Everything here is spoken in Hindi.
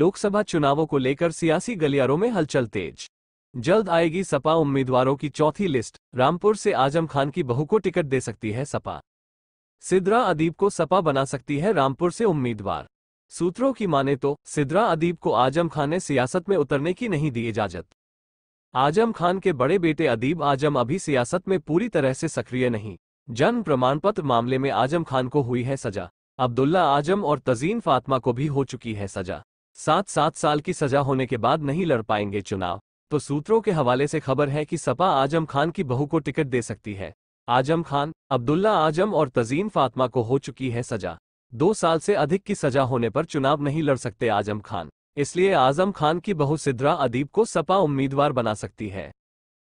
लोकसभा चुनावों को लेकर सियासी गलियारों में हलचल तेज जल्द आएगी सपा उम्मीदवारों की चौथी लिस्ट रामपुर से आजम खान की बहू को टिकट दे सकती है सपा सिद्रा अदीब को सपा बना सकती है रामपुर से उम्मीदवार सूत्रों की माने तो सिद्रा अदीब को आजम खान ने सियासत में उतरने की नहीं दी इजाजत आजम खान के बड़े बेटे अदीब आजम अभी सियासत में पूरी तरह से सक्रिय नहीं जन्म प्रमाण पत्र मामले में आजम खान को हुई है सजा अब्दुल्ला आजम और तजीन फातमा को भी हो चुकी है सजा सात सात साल की सजा होने के बाद नहीं लड़ पाएंगे चुनाव तो सूत्रों के हवाले से खबर है कि सपा आजम खान की बहू को टिकट दे सकती है आजम खान अब्दुल्ला आजम और तजीन फातमा को हो चुकी है सजा दो साल से अधिक की सजा होने पर चुनाव नहीं लड़ सकते आजम खान इसलिए आजम खान की बहू सिद्रा अदीब को सपा उम्मीदवार बना सकती है